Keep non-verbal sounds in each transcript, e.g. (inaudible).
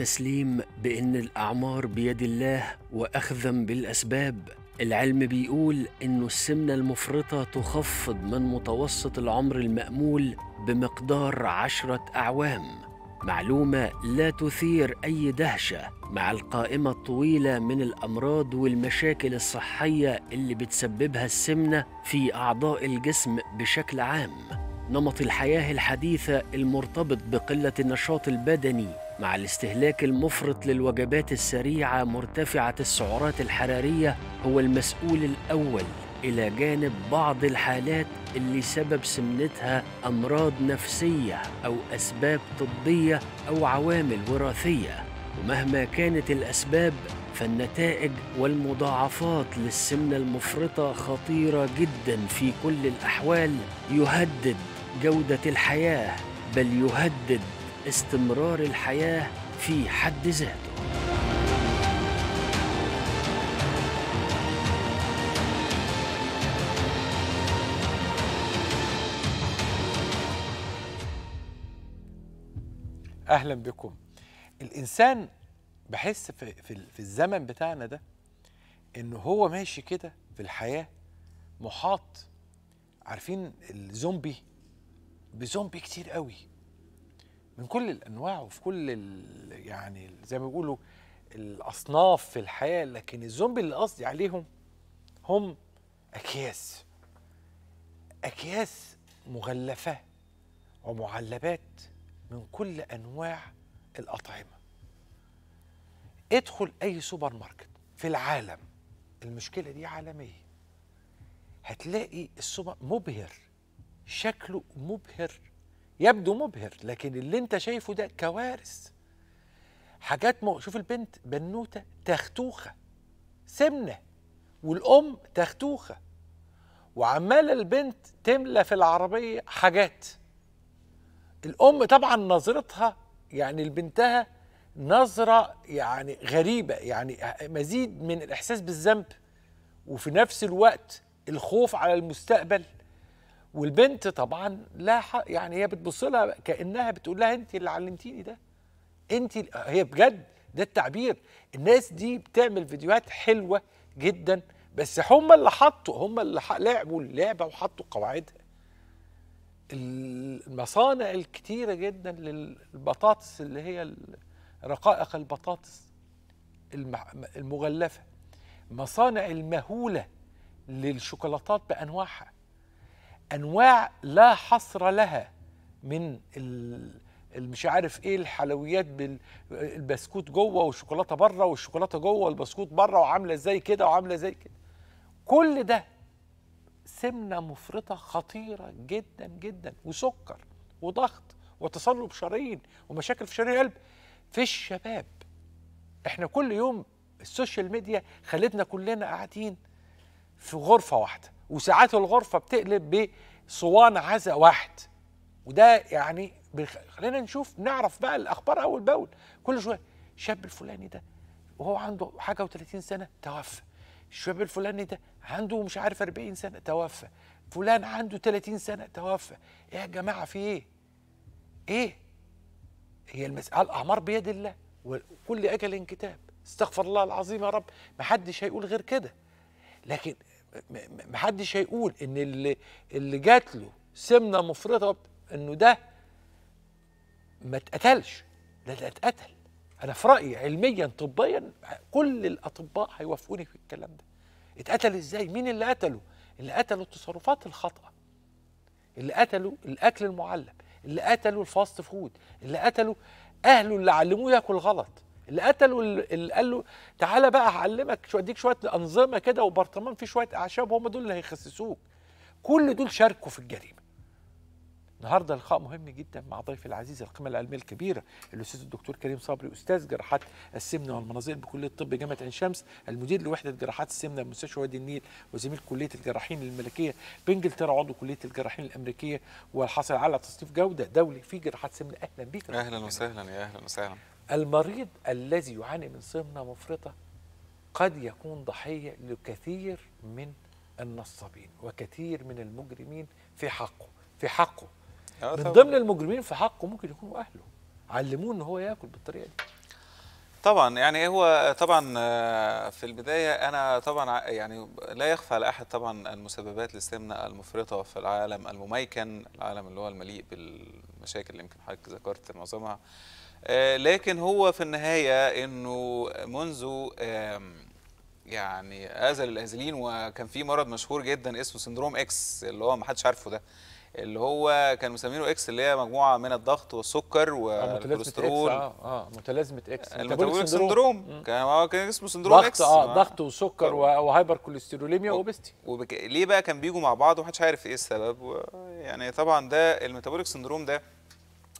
التسليم بإن الأعمار بيد الله وأخذا بالأسباب العلم بيقول إنه السمنة المفرطة تخفض من متوسط العمر المأمول بمقدار عشرة أعوام معلومة لا تثير أي دهشة مع القائمة الطويلة من الأمراض والمشاكل الصحية اللي بتسببها السمنة في أعضاء الجسم بشكل عام نمط الحياة الحديثة المرتبط بقلة النشاط البدني مع الاستهلاك المفرط للوجبات السريعه مرتفعه السعرات الحراريه هو المسؤول الاول الى جانب بعض الحالات اللي سبب سمنتها امراض نفسيه او اسباب طبيه او عوامل وراثيه ومهما كانت الاسباب فالنتائج والمضاعفات للسمنه المفرطه خطيره جدا في كل الاحوال يهدد جوده الحياه بل يهدد استمرار الحياة في حد ذاته اهلا بكم الانسان بحس في, في, الزمن بتاعنا ده ان هو ماشي كده في الحياه محاط عارفين الزومبي بزومبي كتير قوي من كل الانواع وفي كل يعني زي ما بيقولوا الاصناف في الحياه لكن الزومبي اللي قصدي عليهم هم اكياس اكياس مغلفه ومعلبات من كل انواع الاطعمه ادخل اي سوبر ماركت في العالم المشكله دي عالميه هتلاقي السوبر مبهر شكله مبهر يبدو مبهر لكن اللي انت شايفه ده كوارث حاجات مو... شوف البنت بنوته تختوخه سمنه والام تختوخه وعماله البنت تملى في العربيه حاجات الام طبعا نظرتها يعني لبنتها نظره يعني غريبه يعني مزيد من الاحساس بالذنب وفي نفس الوقت الخوف على المستقبل والبنت طبعا لا حق يعني هي بتبص لها كانها بتقول لها انت اللي علمتيني ده انت هي بجد ده التعبير الناس دي بتعمل فيديوهات حلوه جدا بس هم اللي حطوا هم اللي لعبوا اللعبه وحطوا قواعدها المصانع الكتيره جدا للبطاطس اللي هي رقائق البطاطس المغلفه مصانع المهوله للشوكولاتات بانواعها انواع لا حصر لها من مش عارف ايه الحلويات بالبسكوت جوه والشوكولاته بره والشوكولاته جوه والبسكوت بره وعامله زي كده وعامله زي كده كل ده سمنه مفرطه خطيره جدا جدا وسكر وضغط وتصلب شرايين ومشاكل في شرايين القلب في الشباب احنا كل يوم السوشيال ميديا خلتنا كلنا قاعدين في غرفه واحده وساعات الغرفه بتقلب بصوان عزاء واحد وده يعني خلينا نشوف نعرف بقى الاخبار اول باول كل شويه الشاب الفلاني ده وهو عنده حاجه و30 سنه توفى الشاب الفلاني ده عنده مش عارف 40 سنه توفى فلان عنده 30 سنه توفى ايه يا جماعه في ايه ايه هي المساله الاعمار بيد الله وكل اجل كتاب استغفر الله العظيم يا رب محدش هيقول غير كده لكن محدش هيقول ان اللي اللي جات له سمنه مفرطه انه ده ما اتقتلش ده ده اتقتل انا في رايي علميا طبيا كل الاطباء هيوافقوني في الكلام ده اتقتل ازاي مين اللي قتله اللي قتله التصرفات الخاطئه اللي قتله الاكل المعلب اللي قتله الفاست فود اللي قتله اهله اللي علموه ياكل غلط اللي قتله اللي قال له تعالى بقى هعلمك شو اديك شويه انظمه كده وبرطمان فيه شويه اعشاب هم دول اللي هيخسسوك كل دول شاركوا في الجريمه النهارده لقاء مهم جدا مع ضيفي العزيز القيمه العلميه الكبيره الاستاذ الدكتور كريم صبري استاذ جراحات السمنه والمناظير بكليه الطب جامعه عين شمس المدير لوحده جراحات السمنه بمستشفى وادي النيل وزميل كليه الجراحين الملكيه بانجلترا عضو كليه الجراحين الامريكيه والحاصل على تصنيف جوده دولي في جراحات سمنه اهلا بيك اهلا وسهلا يا اهلا وسهلا المريض الذي يعاني من سمنة مفرطة قد يكون ضحية لكثير من النصابين وكثير من المجرمين في حقه في حقه آه، من ضمن المجرمين في حقه ممكن يكونوا أهله علموه ان هو ياكل بالطريقه دي طبعا يعني هو طبعا آه، في البدايه انا طبعا يعني لا يخفى على احد طبعا المسببات للسمنه المفرطه في العالم المميكن العالم اللي هو المليء بالمشاكل اللي يمكن حضرتك ذكرت معظمها آه، لكن هو في النهاية أنه منذ يعني أزل الأزلين وكان في مرض مشهور جدا اسمه سندروم إكس اللي هو محدش عارفه ده اللي هو كان مسمينه اكس اللي هي مجموعه من الضغط والسكر آه، والكوليسترول اه اه متلازمه اكس الميتابوليك سندروم كان هو كان اسمه سندروم ضغط اكس اه ضغط وسكر وهايبر كوليستروليميا وبستي وبك... ليه بقى كان بيجوا مع بعض ومحدش عارف ايه السبب يعني طبعا ده الميتابوليك سندروم ده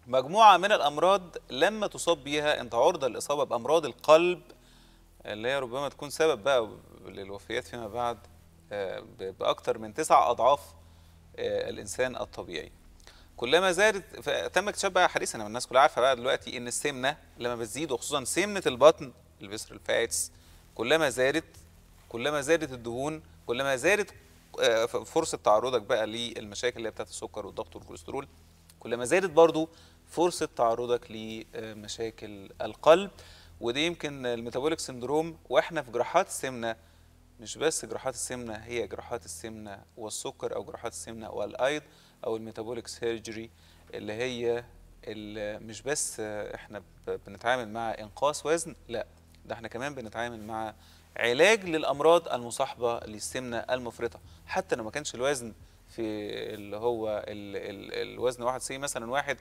مجموعة من الأمراض لما تصاب بيها أنت عرضة للإصابة بأمراض القلب اللي هي ربما تكون سبب بقى للوفيات فيما بعد آه، بأكثر من تسع أضعاف آه، الإنسان الطبيعي كلما زادت تم اكتشاف بقى حديثا والناس كلها عارفه بقى دلوقتي ان السمنه لما بتزيد وخصوصا سمنه البطن البسر الفاتس كلما زادت كلما زادت الدهون كلما زادت آه، فرصه تعرضك بقى للمشاكل اللي هي بتاعت السكر والضغط والكوليسترول كلما زادت برضو فرصه تعرضك لمشاكل القلب وده يمكن الميتابوليك سندروم واحنا في جراحات السمنه مش بس جراحات السمنه هي جراحات السمنه والسكر او جراحات السمنه والايض او الميتابوليك سيرجري اللي هي اللي مش بس احنا بنتعامل مع انقاص وزن لا ده احنا كمان بنتعامل مع علاج للامراض المصاحبه للسمنه المفرطه حتى لو ما كانش الوزن في اللي هو الـ الـ الوزن واحد سي مثلا واحد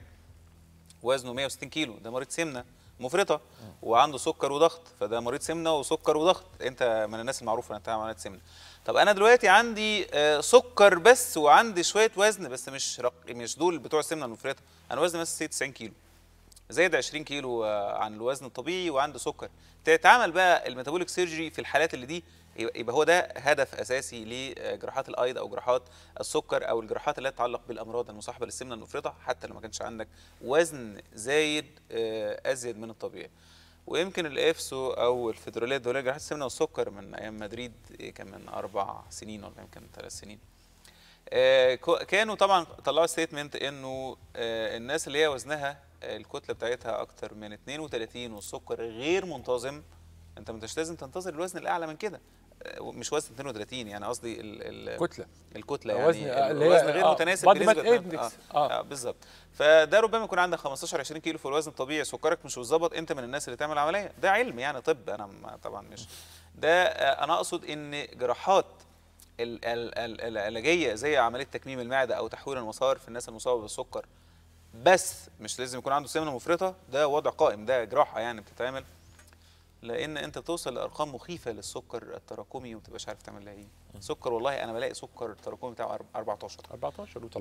وزنه 160 كيلو ده مريض سمنه مفرطه وعنده سكر وضغط فده مريض سمنه وسكر وضغط انت من الناس المعروفه انت مريض سمنه طب انا دلوقتي عندي آه، سكر بس وعندي شويه وزن بس مش رق... مش دول بتوع السمنه المفرطه انا وزني بس 90 كيلو زايد 20 كيلو آه، عن الوزن الطبيعي وعنده سكر تتعمل بقى الميتابوليك سيرجري في الحالات اللي دي يبقى هو ده هدف اساسي لجراحات الايض او جراحات السكر او الجراحات اللي تتعلق بالامراض المصاحبه للسمنه المفرطه حتى لو ما كانش عندك وزن زايد آه، ازيد من الطبيعي ويمكن الافسو او الفيدراليه الدوليه لجراحات السمنه والسكر من ايام مدريد إيه، كان من اربع سنين ولا يمكن ثلاث سنين آه، كانوا طبعا طلعوا ستيتمنت انه آه، الناس اللي هي وزنها الكتله بتاعتها اكتر من 32 والسكر غير منتظم انت مش لازم تنتظر الوزن الاعلى من كده مش وزن 32 يعني قصدي الكتله الكتله يعني وزن آه، الوزن غير آه متناسب بالنسبه آه. اه, آه بالظبط فده ربما يكون عندك 15 20 كيلو في الوزن الطبيعي سكرك مش متظبط انت من الناس اللي تعمل عمليه ده علم يعني طب انا طبعا مش ده آه، انا اقصد ان جراحات العلاجيه زي عمليه تكميم المعده او تحويل المسار في الناس المصابه بالسكر بس مش لازم يكون عنده سمنه مفرطه ده وضع قائم ده جراحه يعني بتتعمل لان انت توصل لارقام مخيفه للسكر التراكمي وما تبقاش عارف تعمل لها ايه سكر والله انا بلاقي سكر التراكمي بتاعه 14 14 و13 و13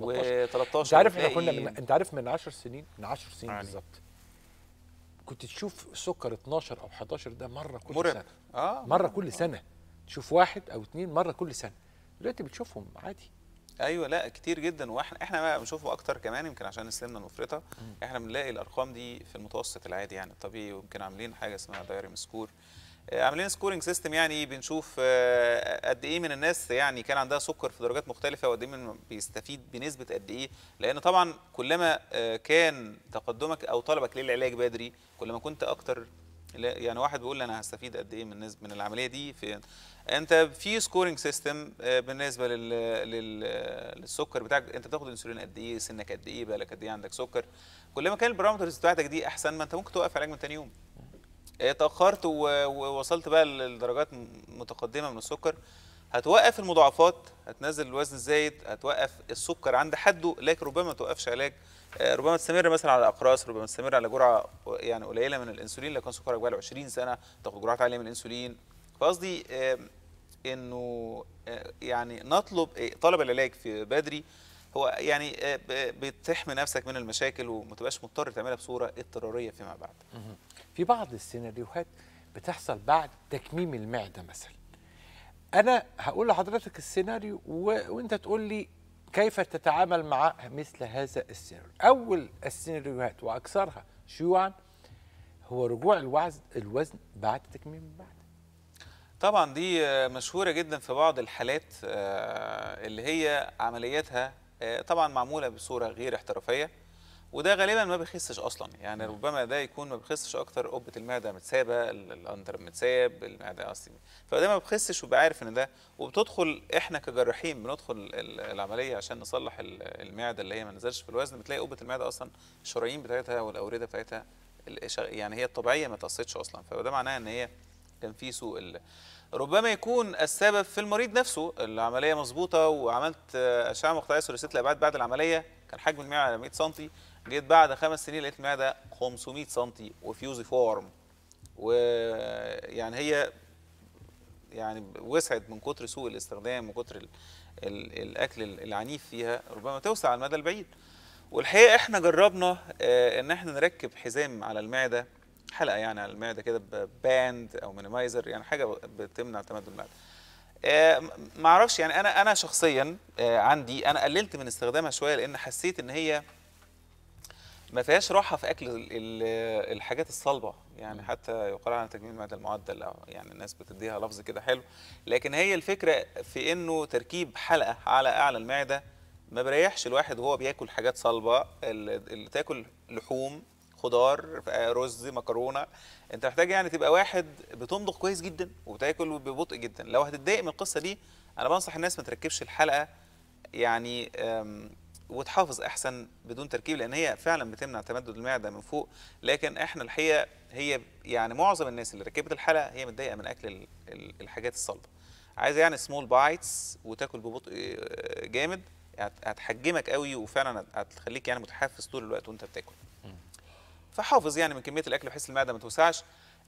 انت عارف احنا كنا من انت عارف من 10 سنين من 10 سنين يعني. بالظبط كنت تشوف سكر 12 او 11 ده مره كل مرعب. سنه اه مره كل آه. سنه تشوف واحد او اثنين مره كل سنه دلوقتي بتشوفهم عادي ايوه لا كتير جدا واحنا احنا بقى بنشوفه اكتر كمان يمكن عشان السمنه المفرطه احنا بنلاقي الارقام دي في المتوسط العادي يعني الطبيعي ويمكن عاملين حاجه اسمها دايري آه، سكور عاملين سكورنج سيستم يعني بنشوف آه، قد ايه من الناس يعني كان عندها سكر في درجات مختلفه وقد ايه بيستفيد بنسبه قد ايه لان طبعا كلما آه، كان تقدمك او طلبك للعلاج بدري كلما كنت اكتر يعني واحد بيقول انا هستفيد قد ايه من من العمليه دي في انت في سكورنج سيستم آه، بالنسبه لل... لل... للسكر بتاعك انت بتاخد انسولين قد ايه سنك قد ايه بقالك قد ايه عندك سكر كل ما كان البارامترز بتاعتك دي احسن ما انت ممكن توقف علاج من ثاني يوم آه، اتاخرت ووصلت بقى لدرجات متقدمه من السكر هتوقف المضاعفات هتنزل الوزن الزايد هتوقف السكر عند حده لكن ربما ما توقفش علاج ربما تستمر مثلا على اقراص ربما تستمر على جرعه يعني قليله من الانسولين لكن سكرك بقى له 20 سنه تاخد جرعات عاليه من الانسولين فقصدي انه يعني نطلب طلب العلاج في بدري هو يعني بتحمي نفسك من المشاكل وما تبقاش مضطر تعملها بصوره اضطراريه فيما بعد. في بعض السيناريوهات بتحصل بعد تكميم المعده مثلا. انا هقول لحضرتك السيناريو و... وانت تقول لي كيف تتعامل مع مثل هذا السيناريو أول السيناريوهات وأكثرها شيوعا هو رجوع الوزن الوزن بعد تكميم بعد طبعا دي آه، مشهوره جدا في بعض الحالات آه، اللي هي عملياتها آه، طبعا معموله بصوره غير احترافيه وده غالبا ما بيخسش اصلا يعني ربما ده يكون ما بيخسش اكتر قبه المعده متسابه الاندر متساب المعده اصلا فده ما بيخسش وبقى عارف ان ده وبتدخل احنا كجراحين بندخل العمليه عشان نصلح المعده اللي هي ما نزلش في الوزن بتلاقي قبه المعده اصلا الشرايين بتاعتها والاورده بتاعتها يعني هي الطبيعيه ما تقصتش اصلا فده معناها ان هي كان في سوء ربما يكون السبب في المريض نفسه العمليه مظبوطه وعملت اشعه مقطعيه ثلاثيه الابعاد بعد العمليه كان حجم المعده على 100 سم جيت بعد خمس سنين لقيت المعده 500 سم وفيوزي فورم ويعني هي يعني وسعت من كتر سوء الاستخدام وكتر ال ال الاكل العنيف فيها ربما توسع على المدى البعيد والحقيقه احنا جربنا آه ان احنا نركب حزام على المعده حلقه يعني على المعده كده باند او مينيمايزر يعني حاجه بتمنع تمدد المعده آه ما اعرفش يعني انا انا شخصيا آه عندي انا قللت من استخدامها شويه لان حسيت ان هي ما فيهاش راحه في اكل الحاجات الصلبه يعني حتى يقال عن تجميل المعده المعدل او يعني الناس بتديها لفظ كده حلو لكن هي الفكره في انه تركيب حلقه على اعلى المعده ما بريحش الواحد وهو بياكل حاجات صلبه اللي تاكل لحوم خضار رز مكرونه انت محتاج يعني تبقى واحد بتمضغ كويس جدا وبتاكل ببطء جدا لو هتتضايق من القصه دي انا بنصح الناس ما تركبش الحلقه يعني وتحافظ احسن بدون تركيب لان هي فعلا بتمنع تمدد المعده من فوق لكن احنا الحقيقه هي يعني معظم الناس اللي ركبت الحلقه هي متضايقه من اكل الحاجات الصلبه عايزه يعني سمول بايتس وتاكل ببطء آه، جامد هتحجمك قوي وفعلا هتخليك يعني متحفز طول الوقت وانت بتاكل فحافظ يعني من كميه الاكل بحيث المعده ما توسعش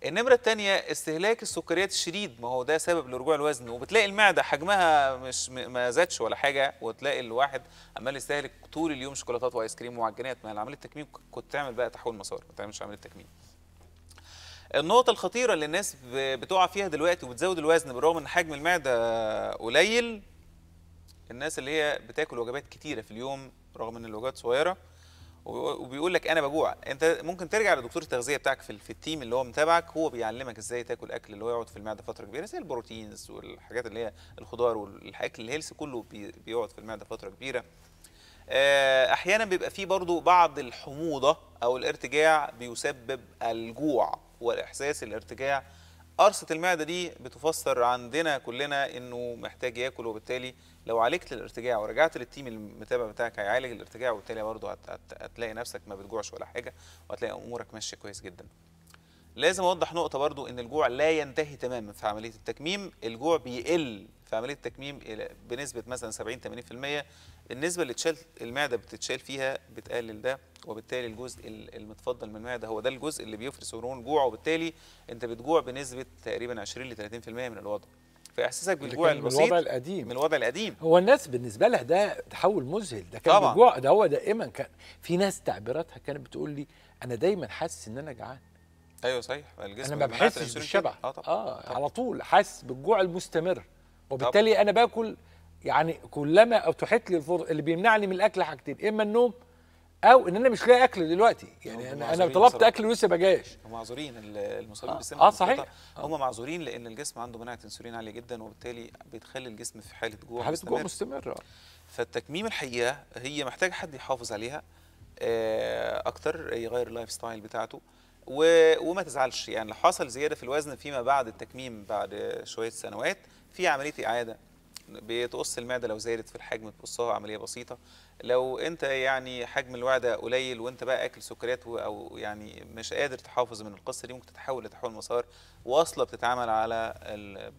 النمرة الثانية استهلاك السكريات الشديد ما هو ده سبب لرجوع الوزن وبتلاقي المعدة حجمها مش ما زادش ولا حاجة وتلاقي الواحد عمال يستهلك طول اليوم شوكولاتات وايس كريم ومعجنات ما عملية التكميم كنت تعمل بقى تحويل مسار ما تعملش عملية تكميم. النقطة الخطيرة اللي الناس بتقع فيها دلوقتي وبتزود الوزن بالرغم ان حجم المعدة قليل الناس اللي هي بتاكل وجبات كتيرة في اليوم رغم ان الوجبات صغيرة وبيقول لك انا بجوع انت ممكن ترجع لدكتور التغذيه بتاعك في, في التيم اللي هو متابعك هو بيعلمك ازاي تاكل اكل اللي هو يقعد في المعده فتره كبيره زي البروتينز والحاجات اللي هي الخضار والاكل الهيلث كله بيقعد في المعده فتره كبيره آه، احيانا بيبقى فيه برضو بعض الحموضه او الارتجاع بيسبب الجوع والاحساس الارتجاع قرصه المعده دي بتفسر عندنا كلنا انه محتاج ياكل وبالتالي لو عالجت الارتجاع ورجعت للتيم المتابع بتاعك هيعالج الارتجاع وبالتالي برضه هتلاقي نفسك ما بتجوعش ولا حاجه وهتلاقي امورك ماشيه كويس جدا لازم اوضح نقطه برضو ان الجوع لا ينتهي تماما في عمليه التكميم الجوع بيقل في عمليه التكميم بنسبه مثلا 70 80% النسبه اللي تشال المعده بتتشال فيها بتقلل ده وبالتالي الجزء المتفضل من المعده هو ده الجزء اللي بيفرز هرمون الجوع وبالتالي انت بتجوع بنسبه تقريبا 20 ل 30% من الوضع فيحسسك بالجوع البسيط من الوضع القديم من الوضع القديم هو الناس بالنسبه لها ده تحول مذهل ده كان طبعا. ده هو دائما كان في ناس تعبيراتها كانت بتقول لي انا دايما حاسس ان انا جعان ايوه صحيح الجسم انا ما بحسش بالشبع اه, طبعا. آه طبعا. على طول حاسس بالجوع المستمر وبالتالي طبعا. انا باكل يعني كلما اتحت لي الفرصه اللي بيمنعني من الاكل حاجتين اما النوم او ان انا مش لاقي اكل دلوقتي يعني انا انا طلبت اكل ولسه ما جاش معذورين المصابين بالسمنه اه صحيح آه. هم معذورين لان الجسم عنده مناعه انسولين عاليه جدا وبالتالي بتخلي الجسم في حاله جوع حاله جوع مستمره فالتكميم الحقيقه هي محتاجه حد يحافظ عليها آه، اكتر يغير اللايف ستايل بتاعته و... وما تزعلش يعني لو حصل زياده في الوزن فيما بعد التكميم بعد شويه سنوات في عمليه اعاده بتقص المعده لو زادت في الحجم تقصها عمليه بسيطه لو انت يعني حجم الوعده قليل وانت بقى اكل سكريات او يعني مش قادر تحافظ من القصه دي ممكن تتحول لتحول مسار واصله بتتعمل على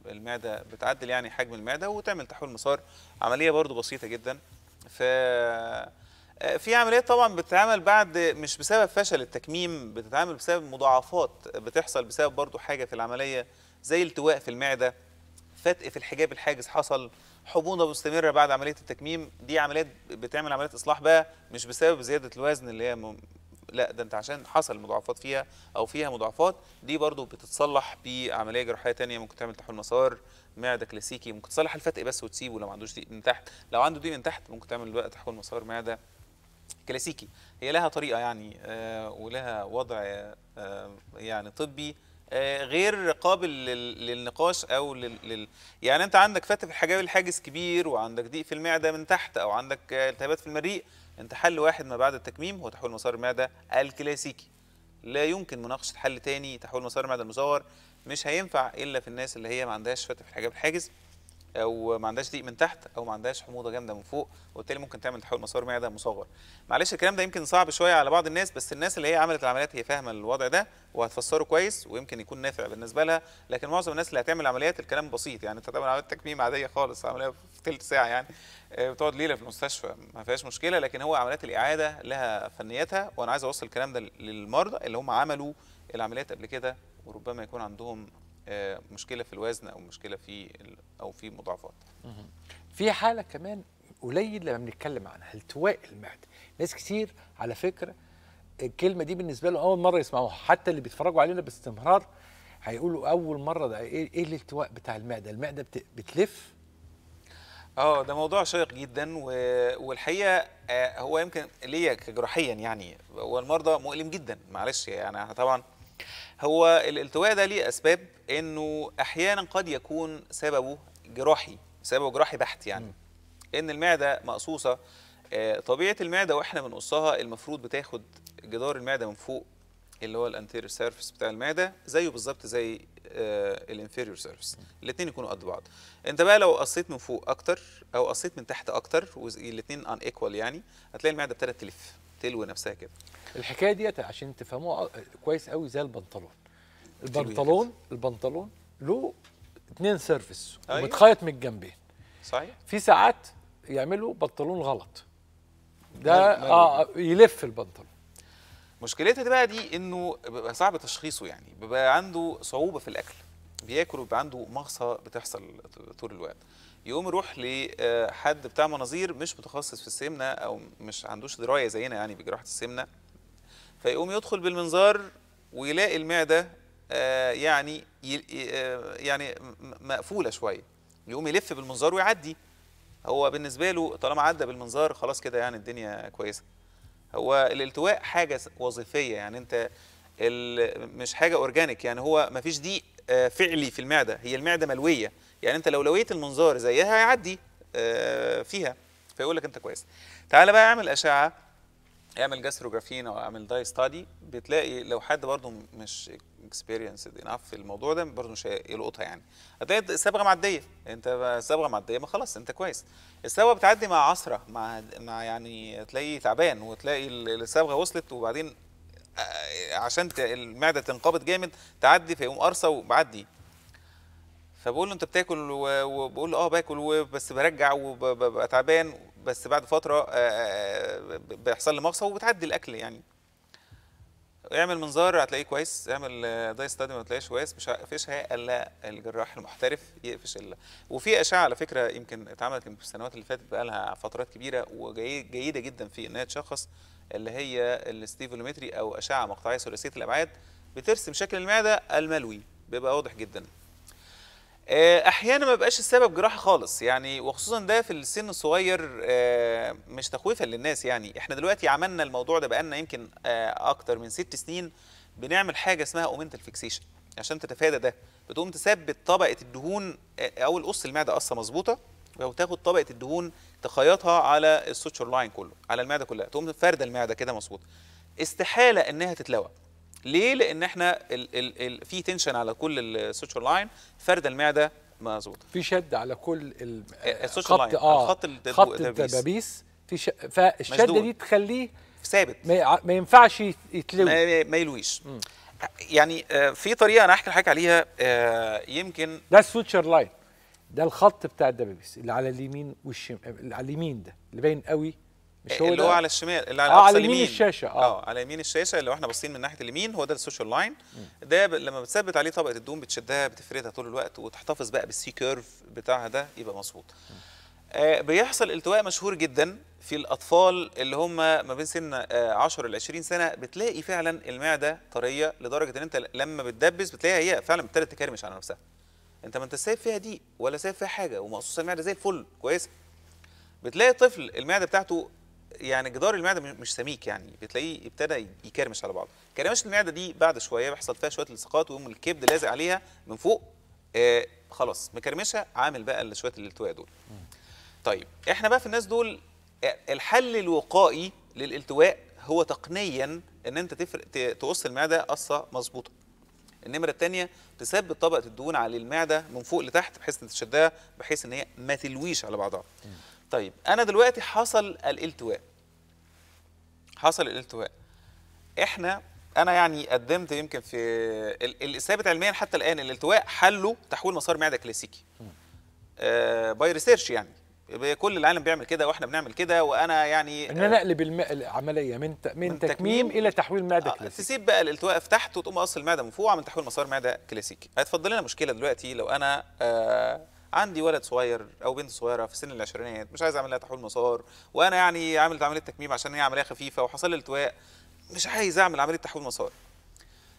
المعده بتعدل يعني حجم المعده وتعمل تحول مسار عمليه برده بسيطه جدا ف في عمليات طبعا بتتعمل بعد مش بسبب فشل التكميم بتتعمل بسبب مضاعفات بتحصل بسبب برضو حاجه في العمليه زي التواء في المعده فتق في الحجاب الحاجز حصل حموضه مستمره بعد عمليه التكميم دي عمليات بتعمل عمليات اصلاح بقى مش بسبب زياده الوزن اللي هي م... لا ده انت عشان حصل مضاعفات فيها او فيها مضاعفات دي برضو بتتصلح بعمليه جراحيه ثانيه ممكن تعمل تحويل مسار معده كلاسيكي ممكن تصلح الفتق بس وتسيبه لو ما عندوش ضيق من تحت لو عنده ضيق من تحت ممكن تعمل بقى تحويل مسار معده كلاسيكي هي لها طريقه يعني آه ولها وضع آه يعني طبي آه، غير قابل للنقاش او لل... يعني انت عندك فتح في الحجاب الحاجز كبير وعندك ضيق في المعده من تحت او عندك التهابات في المريء انت حل واحد ما بعد التكميم هو تحويل مسار المعده الكلاسيكي لا يمكن مناقشه حل تاني تحويل مسار المعده المزور مش هينفع الا في الناس اللي هي ما عندهاش فتح في الحجاب الحاجز او ما عندهاش ضيق من تحت او ما عندهاش حموضه جامده من فوق وبالتالي ممكن تعمل تحول مسار معده مصغر معلش الكلام ده يمكن صعب شويه على بعض الناس بس الناس اللي هي عملت العمليات هي فاهمه الوضع ده وهتفسره كويس ويمكن يكون نافع بالنسبه لها لكن معظم الناس اللي هتعمل عمليات الكلام بسيط يعني انت تعمل عمليه تكميم عاديه خالص عمليه في ثلث ساعه يعني آه، بتقعد ليله في المستشفى ما فيهاش مشكله لكن هو عمليات الاعاده لها فنياتها وانا عايز اوصل الكلام ده للمرضى اللي هم عملوا العمليات قبل كده وربما يكون عندهم آه، مشكله في الوزن او مشكله في او في مضاعفات في حاله كمان قليل لما بنتكلم عنها التواء المعده ناس كتير على فكره الكلمه دي بالنسبه لهم اول مره يسمعوها حتى اللي بيتفرجوا علينا باستمرار هيقولوا اول مره ده ايه, إيه الالتواء بتاع المعده المعده بتلف اه ده موضوع شيق جدا و... والحقيقه آه، هو يمكن ليا كجراحيا يعني هو المرضى مؤلم جدا معلش يعني احنا طبعا هو الالتواء ده ليه اسباب انه احيانا قد يكون سببه جراحي سببه جراحي بحت يعني م. ان المعده مقصوصه آه، طبيعه المعده واحنا بنقصها المفروض بتاخد جدار المعده من فوق اللي هو الانتيرير سيرفيس بتاع المعده زيه بالظبط زي آه، الانفيريور سيرفيس الاثنين يكونوا قد بعض انت بقى لو قصيت من فوق اكتر او قصيت من تحت اكتر والاثنين ان ايكوال يعني هتلاقي المعده ابتدت تلف تلوي نفسها كده الحكايه ديت عشان تفهموها كويس قوي زي البنطلون البنطلون البنطلون له اثنين سيرفيس أيوة. ومتخيط من الجنبين صحيح في ساعات يعملوا بنطلون غلط ده آه،, اه يلف البنطلون مشكلتها دي بقى دي انه بيبقى صعب تشخيصه يعني بيبقى عنده صعوبه في الاكل بياكل وبيبقى عنده مغصه بتحصل طول الوقت يقوم يروح لحد آه، بتاع مناظير مش متخصص في السمنه او مش عندوش درايه زينا يعني بجراحه السمنه فيقوم يدخل بالمنظار ويلاقي المعده آه، يعني آه، يعني مقفوله شويه يقوم يلف بالمنظار ويعدي هو بالنسبه له طالما عدى بالمنظار خلاص كده يعني الدنيا كويسه هو الالتواء حاجه وظيفيه يعني انت مش حاجه اورجانيك يعني هو ما فيش ضيق آه، فعلي في المعده هي المعده ملويه يعني انت لو لويت المنظار زيها هيعدي آه، فيها فيقول لك انت كويس تعالى بقى اعمل اشعه اعمل جاستروجرافين او اعمل داي ستادي بتلاقي لو حد برضه مش اكسبيرينسد انف في الموضوع ده برضه مش هيلقطها يعني هتلاقي الصبغه معديه انت صبغه معديه ما خلاص انت كويس الصبغه بتعدي مع عصره مع مع يعني تلاقي تعبان وتلاقي الصبغه وصلت وبعدين آه، عشان المعده تنقبض جامد تعدي فيقوم قرصه وبعدي فبقول له انت بتاكل وبقول له اه باكل بس برجع وببقى تعبان بس بعد فتره آه، آه، آه، بيحصل لي مغصه وبتعدي الاكل يعني اعمل منظار هتلاقيه كويس اعمل داي ستادي ما تلاقيش كويس مش هيقفشها الا الجراح المحترف يقفش الا وفي اشعه على فكره يمكن اتعملت في السنوات اللي فاتت بقى لها فترات كبيره وجيده جدا في ان هي تشخص اللي هي الستيفولومتري او اشعه مقطعيه ثلاثيه الابعاد بترسم شكل المعده الملوي بيبقى واضح جدا آه، احيانا ما بقاش السبب جراحه خالص يعني وخصوصا ده في السن الصغير آه، مش تخويفا للناس يعني احنا دلوقتي عملنا الموضوع ده بقالنا يمكن آه، اكتر من ست سنين بنعمل حاجه اسمها اومنتال فيكسيشن عشان تتفادى ده بتقوم تثبت طبقه الدهون او القص المعده قصه مظبوطه وتاخد طبقه الدهون تخيطها على السوتشر لاين كله على المعده كلها تقوم فارده المعده كده مظبوط استحاله انها تتلوى ليه لان احنا ال ال ال في تنشن على كل السوتشر لاين فرد المعده مظبوط في شد على كل السوشيال لاين آه, آه، خط آه، الدبابيس في ش... فالشده دي تخليه ثابت ما, ما ينفعش يتلوي ما, ما يلويش م. يعني آه، في طريقه انا هحكي لحضرتك عليها يمكن ده السوتشر لاين ده الخط بتاع الدبابيس اللي على اليمين والشمال على اليمين ده اللي باين قوي مش إيه، هو اللي هو على الشمال اللي على, آه على يمين, الشاشه آه. اه على يمين الشاشه اللي احنا باصين من ناحيه اليمين هو ده السوشيال لاين ده ب... لما بتثبت عليه طبقه الدوم بتشدها بتفردها طول الوقت وتحتفظ بقى بالسي كيرف بتاعها ده يبقى مظبوط آه بيحصل التواء مشهور جدا في الاطفال اللي هم ما بين سن 10 ل 20 سنه بتلاقي فعلا المعده طريه لدرجه ان انت لما بتدبس بتلاقيها هي فعلا ابتدت تكرمش على نفسها انت ما انت سايب فيها دي ولا سايب فيها حاجه ومقصوصه المعده زي الفل كويس بتلاقي طفل المعده بتاعته يعني جدار المعده مش سميك يعني بتلاقيه ابتدى يكرمش على بعضه كرمشه المعده دي بعد شويه بيحصل فيها شويه التصاقات ويقوم الكبد لازق عليها من فوق آه خلاص مكرمشه عامل بقى شويه الالتواء دول طيب احنا بقى في الناس دول آه، الحل الوقائي للالتواء هو تقنيا ان انت تفرق تقص المعده قصه مظبوطه النمره الثانيه تثبت طبقه الدهون على المعده من فوق لتحت بحيث ان تشدها بحيث ان هي ما تلويش على بعضها طيب انا دلوقتي حصل الالتواء حصل الالتواء احنا انا يعني قدمت يمكن في الثابت علميا حتى الان الالتواء حله تحويل مسار معده كلاسيكي آه باي ريسيرش يعني كل العالم بيعمل كده واحنا بنعمل كده وانا يعني آه، ان انا اقلب العمليه من من, تكميم, تكميم الى تحويل معده آه كلاسيكي تسيب بقى الالتواء في تحت وتقوم اصل المعده من فوق وعمل تحويل مسار معده كلاسيكي هتفضل لنا مشكله دلوقتي لو انا آه عندي ولد صغير او بنت صغيره في سن العشرينات مش عايز اعمل لها تحويل مسار وانا يعني عامل عمليه تكميم عشان هي عمليه خفيفه وحصل التواء مش عايز اعمل عمليه تحويل مسار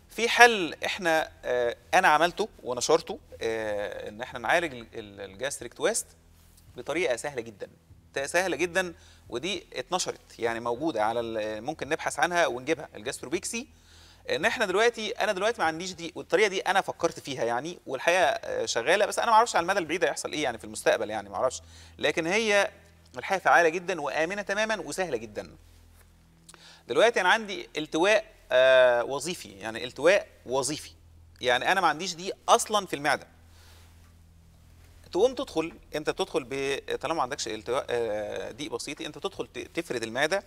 في حل احنا اه انا عملته ونشرته اه ان احنا نعالج الجاستريك تويست بطريقه سهله جدا سهله جدا ودي اتنشرت يعني موجوده على ممكن نبحث عنها ونجيبها الجاستروبيكسي ان احنا دلوقتي انا دلوقتي ما عنديش دي والطريقه دي انا فكرت فيها يعني والحقيقه آه، شغاله بس انا ما اعرفش على المدى البعيد هيحصل ايه يعني في المستقبل يعني ما اعرفش لكن هي الحقيقه فعاله جدا وامنه تماما وسهله جدا دلوقتي انا عندي التواء آه، وظيفي يعني التواء وظيفي يعني انا ما عنديش دي اصلا في المعده تقوم تدخل انت تدخل طالما ما عندكش التواء آه، ضيق بسيط انت تدخل تفرد المعده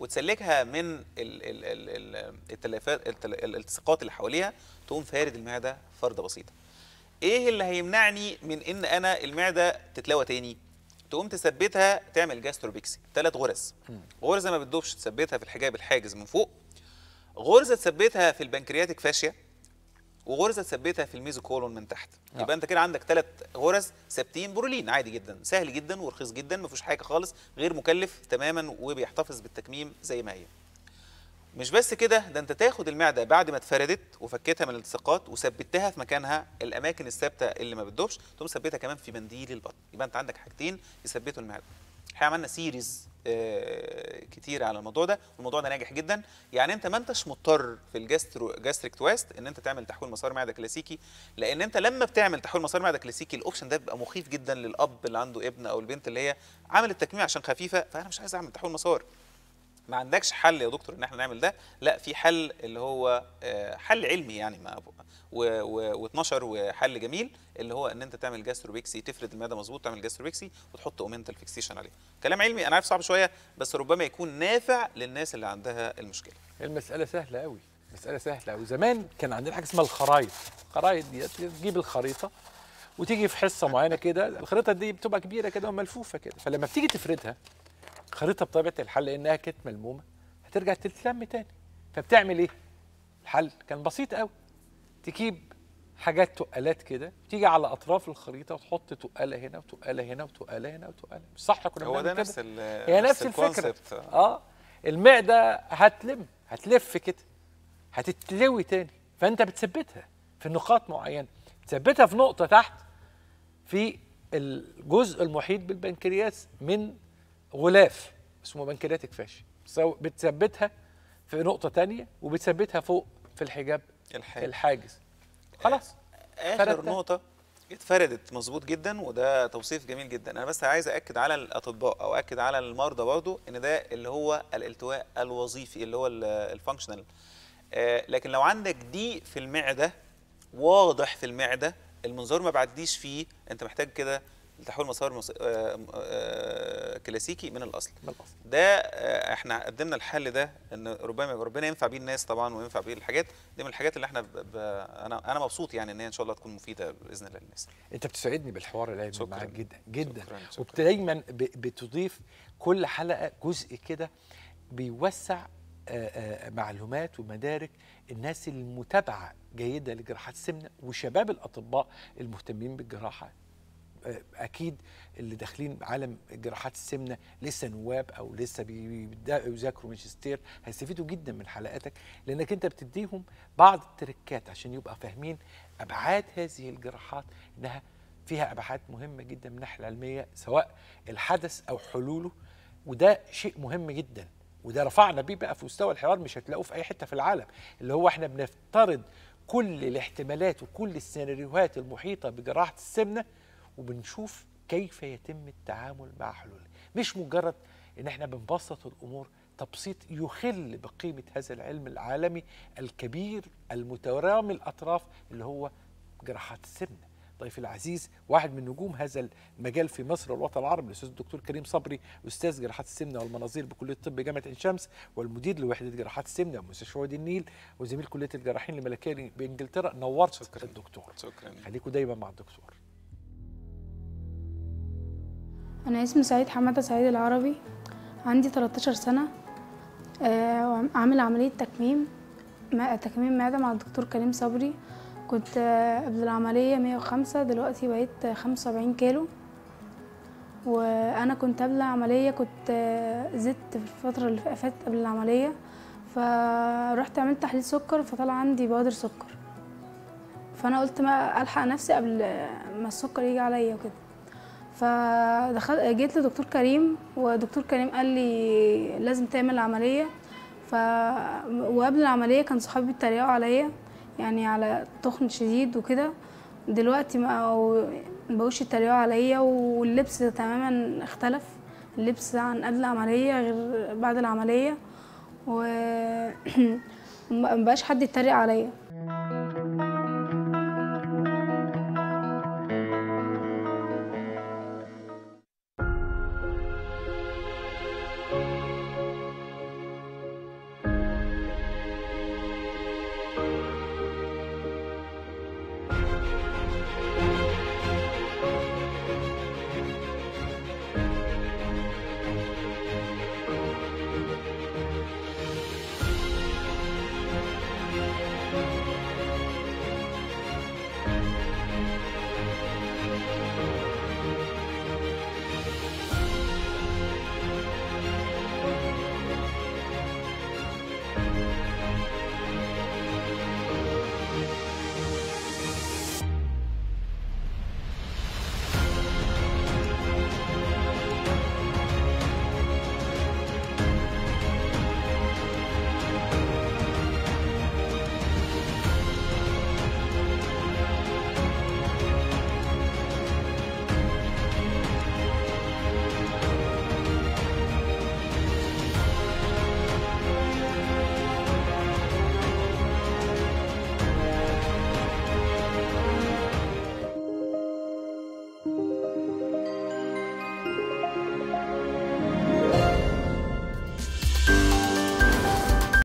وتسلكها من التلفات الالتصاقات اللي حواليها تقوم فارد المعده فرده بسيطه ايه اللي هيمنعني من ان انا المعده تتلوى تاني تقوم تثبتها تعمل جاستروبيكسي ثلاث غرز غرزه ما بتدوبش تثبتها في الحجاب الحاجز من فوق غرزه تثبتها في البنكرياتيك فاشيه وغرزه تثبتها في الميزوكولون من تحت آه. يبقى انت كده عندك ثلاث غرز ثابتين برولين عادي جدا سهل جدا ورخيص جدا ما فيهوش حاجه خالص غير مكلف تماما وبيحتفظ بالتكميم زي ما هي مش بس كده ده انت تاخد المعده بعد ما اتفردت وفكيتها من الالتصاقات وثبتها في مكانها الاماكن الثابته اللي ما بتدوبش تقوم ثبتها كمان في منديل البطن يبقى انت عندك حاجتين يثبتوا المعده احنا عملنا سيريز آه، كتير على الموضوع ده والموضوع ده ناجح جدا يعني انت ما انتش مضطر في الجاسترو جاستريك تويست ان انت تعمل تحويل مسار معده كلاسيكي لان انت لما بتعمل تحويل مسار معده كلاسيكي الاوبشن ده بيبقى مخيف جدا للاب اللي عنده ابن او البنت اللي هي عملت تكميم عشان خفيفه فانا مش عايز اعمل تحويل مسار ما عندكش حل يا دكتور ان احنا نعمل ده لا في حل اللي هو آه، حل علمي يعني ما و واتنشر وحل جميل اللي هو ان انت تعمل جاستروبيكسي تفرد المعده مظبوط تعمل جاستروبيكسي وتحط اومنتال فيكسيشن عليه كلام علمي انا عارف صعب شويه بس ربما يكون نافع للناس اللي عندها المشكله المساله سهله قوي مساله سهله قوي زمان كان عندنا حاجه اسمها الخرايط الخرايط دي تجيب الخريطه وتيجي في حصه معينه كده الخريطه دي بتبقى كبيره كده وملفوفه كده فلما بتيجي تفردها خريطه بطبيعه الحل لانها كانت ملمومه هترجع تتلم تاني فبتعمل ايه الحل كان بسيط قوي تجيب حاجات تقالات كده تيجي على اطراف الخريطه وتحط تقاله هنا وتقاله هنا وتقاله هنا وتقاله مش صح كنا هو ده نفس هي نفس, نفس الفكره اه المعده هتلم هتلف كده هتتلوي تاني فانت بتثبتها في نقاط معينه بتثبتها في نقطه تحت في الجزء المحيط بالبنكرياس من غلاف اسمه بنكرياتك فاشي بتثبتها في نقطه تانية وبتثبتها فوق في الحجاب الحاجز, الحاجز. خلاص اخر نقطه اتفردت مظبوط جدا وده توصيف جميل جدا انا بس عايز اكد على الاطباء او اكد على المرضى برضو ان ده اللي هو الالتواء الوظيفي اللي هو الفانكشنال آه لكن لو عندك ضيق في المعده واضح في المعده المنظار ما بعديش فيه انت محتاج كده لتحول مسار مص... آآ آه، آآ آه، كلاسيكي من الاصل بالاصل ده آه، احنا قدمنا الحل ده ان ربما ربنا ينفع بيه الناس طبعا وينفع بيه الحاجات دي من الحاجات اللي احنا ب... ب... انا انا مبسوط يعني ان هي ان شاء الله تكون مفيده باذن الله للناس انت بتسعدني بالحوار اللي معاك جدا جدا ودايما ب... بتضيف كل حلقه جزء كده بيوسع آآ معلومات ومدارك الناس المتابعه جيده لجراحات السمنه وشباب الاطباء المهتمين بالجراحه اكيد اللي داخلين عالم جراحات السمنه لسه نواب او لسه بيذاكروا ماجستير هيستفيدوا جدا من حلقاتك لانك انت بتديهم بعض التركات عشان يبقى فاهمين ابعاد هذه الجراحات انها فيها ابعاد مهمه جدا من الناحيه العلميه سواء الحدث او حلوله وده شيء مهم جدا وده رفعنا بيه بقى في مستوى الحوار مش هتلاقوه في اي حته في العالم اللي هو احنا بنفترض كل الاحتمالات وكل السيناريوهات المحيطه بجراحه السمنه وبنشوف كيف يتم التعامل مع حلول مش مجرد ان احنا بنبسط الامور تبسيط يخل بقيمه هذا العلم العالمي الكبير المترامي الاطراف اللي هو جراحات السمنه ضيف العزيز واحد من نجوم هذا المجال في مصر والوطن العربي الاستاذ الدكتور كريم صبري استاذ جراحات السمنه والمناظير بكليه الطب جامعه عين شمس والمدير لوحده جراحات السمنه بمستشفى وادي النيل وزميل كليه الجراحين الملكيه بانجلترا نورت شكرا الدكتور شكرا خليكم دايما مع الدكتور أنا اسمي سعيد حمادة سعيد العربي عندي 13 سنة آه، عامل عملية تكميم تكميم معدة مع الدكتور كريم صبري كنت آه، قبل العملية 105 دلوقتي بقيت 75 كيلو وأنا كنت قبل العملية كنت آه، زدت في الفترة اللي فاتت قبل العملية فروحت عملت تحليل سكر فطلع عندي بودر سكر فأنا قلت ما ألحق نفسي قبل ما السكر يجي عليا وكده فدخلت جيت لدكتور كريم ودكتور كريم قال لي لازم تعمل عمليه ف وقبل العمليه كان صحابي بيتريقوا عليا يعني على تخن شديد وكده دلوقتي ما بقوش يتريقوا عليا واللبس تماما اختلف اللبس عن قبل العمليه غير بعد العمليه و (clears throat) مبقاش حد يتريق عليا